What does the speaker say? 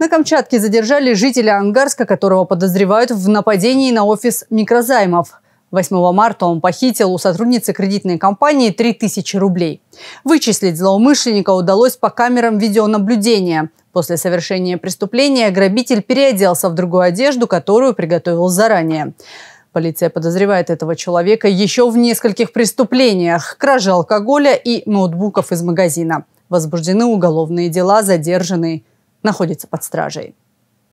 На Камчатке задержали жителя Ангарска, которого подозревают в нападении на офис микрозаймов. 8 марта он похитил у сотрудницы кредитной компании 3000 рублей. Вычислить злоумышленника удалось по камерам видеонаблюдения. После совершения преступления грабитель переоделся в другую одежду, которую приготовил заранее. Полиция подозревает этого человека еще в нескольких преступлениях – краже алкоголя и ноутбуков из магазина. Возбуждены уголовные дела, задержаны находится под стражей.